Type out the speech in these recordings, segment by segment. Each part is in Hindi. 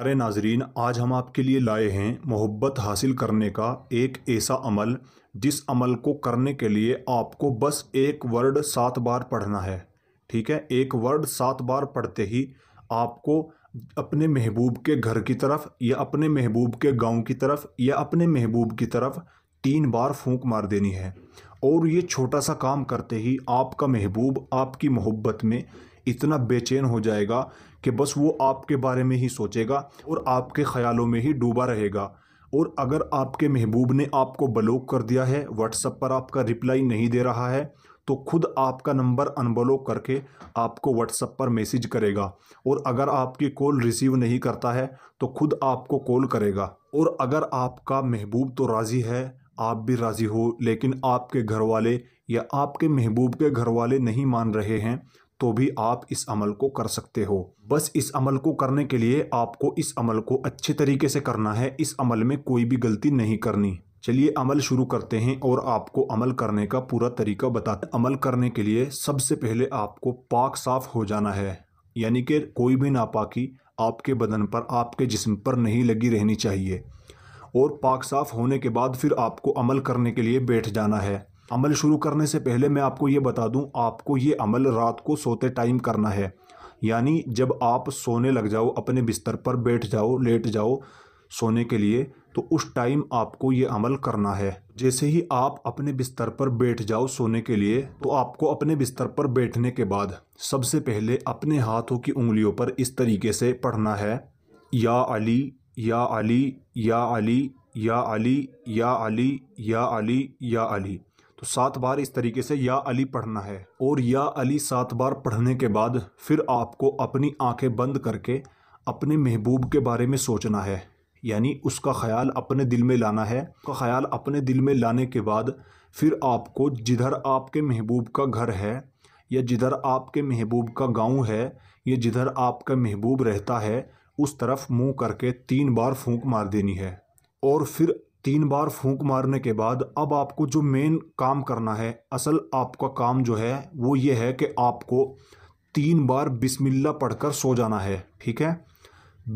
अरे नाजरीन आज हम आपके लिए लाए हैं मोहब्बत हासिल करने का एक ऐसा अमल जिस अमल को करने के लिए आपको बस एक वर्ड सात बार पढ़ना है ठीक है एक वर्ड सात बार पढ़ते ही आपको अपने महबूब के घर की तरफ या अपने महबूब के गांव की तरफ या अपने महबूब की तरफ तीन बार फूंक मार देनी है और ये छोटा सा काम करते ही आपका महबूब आपकी मोहब्बत में इतना बेचैन हो जाएगा कि बस वो आपके बारे में ही सोचेगा और आपके ख्यालों में ही डूबा रहेगा और अगर आपके महबूब ने आपको ब्लॉक कर दिया है व्हाट्सअप पर आपका रिप्लाई नहीं दे रहा है तो खुद आपका नंबर अनब्लॉक करके आपको व्हाट्सअप पर मैसेज करेगा और अगर आपकी कॉल रिसीव नहीं करता है तो खुद आपको कॉल करेगा और अगर आपका महबूब तो राज़ी है आप भी राज़ी हो लेकिन आपके घर वाले या आपके महबूब के घर वाले नहीं मान रहे हैं तो भी आप इस अमल को कर सकते हो बस इस अमल को करने के लिए आपको इस अमल को अच्छे तरीके से करना है इस अमल में कोई भी गलती नहीं करनी चलिए अमल शुरू करते हैं और आपको अमल करने का पूरा तरीका बताते अमल करने के लिए सबसे पहले आपको पाक साफ हो जाना है यानी कि कोई भी नापाकी आपके बदन पर आपके जिस्म पर नहीं लगी रहनी चाहिए और पाक साफ होने के बाद फिर आपको अमल करने के लिए बैठ जाना है अमल शुरू करने से पहले मैं आपको ये बता दूँ आपको ये अमल रात को सोते टाइम करना है यानी जब आप सोने लग जाओ अपने बिस्तर पर बैठ जाओ लेट जाओ सोने के लिए तो उस टाइम आपको ये अमल करना है जैसे ही आप अपने बिस्तर पर बैठ जाओ सोने के लिए तो आपको अपने बिस्तर पर बैठने के बाद सबसे पहले अपने हाथों की उंगलियों पर इस तरीके से पढ़ना है या अली या अली या अली या अली या अली या अली या अली तो सात बार इस तरीके से या अली पढ़ना है और या अली सात बार पढ़ने के बाद फिर आपको अपनी आंखें बंद करके अपने महबूब के बारे में सोचना है यानी उसका ख्याल अपने दिल में लाना है उसका ख्याल अपने दिल में लाने के बाद फिर आपको जिधर आपके महबूब का घर है या जिधर आपके महबूब का गांव है या जिधर आपका महबूब रहता है उस तरफ मुंह करके तीन बार फूंक मार देनी है और फिर तीन बार फूंक मारने के बाद अब आपको जो मेन काम करना है असल आपका काम जो है वो ये है कि आपको तीन बार बिस्मिल्ला पढ़कर सो जाना है ठीक है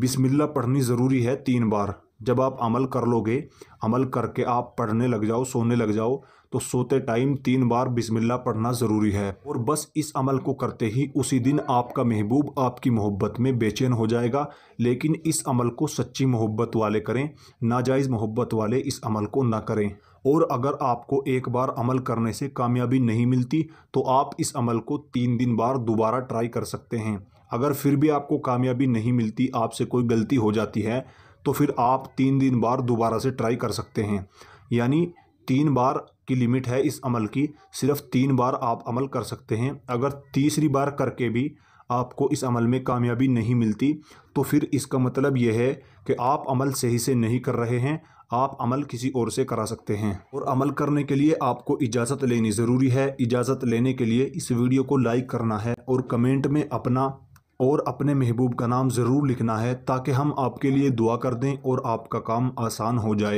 बिस्मिल्ला पढ़नी ज़रूरी है तीन बार जब आप अमल कर लोगे अमल करके आप पढ़ने लग जाओ सोने लग जाओ तो सोते टाइम तीन बार बिस्मिल्ला पढ़ना ज़रूरी है और बस इस अमल को करते ही उसी दिन आपका महबूब आपकी मोहब्बत में बेचैन हो जाएगा लेकिन इस अमल को सच्ची मोहब्बत वाले करें नाजायज़ मोहब्बत वाले इस अमल को ना करें और अगर आपको एक बार अमल करने से कामयाबी नहीं मिलती तो आप इस अमल को तीन दिन बार दोबारा ट्राई कर सकते हैं अगर फिर भी आपको कामयाबी नहीं मिलती आपसे कोई गलती हो जाती है तो फिर आप तीन दिन बार दोबारा से ट्राई कर सकते हैं यानी तीन बार की लिमिट है इस अमल की सिर्फ तीन बार आप अमल कर सकते हैं अगर तीसरी बार करके भी आपको इस अमल में कामयाबी नहीं मिलती तो फिर इसका मतलब यह है कि आप अमल सही से नहीं कर रहे हैं आप अमल किसी और से करा सकते हैं और अमल करने के लिए आपको इजाज़त लेनी ज़रूरी है इजाज़त लेने के लिए इस वीडियो को लाइक करना है और कमेंट में अपना और अपने महबूब का नाम ज़रूर लिखना है ताकि हम आपके लिए दुआ कर दें और आपका काम आसान हो जाए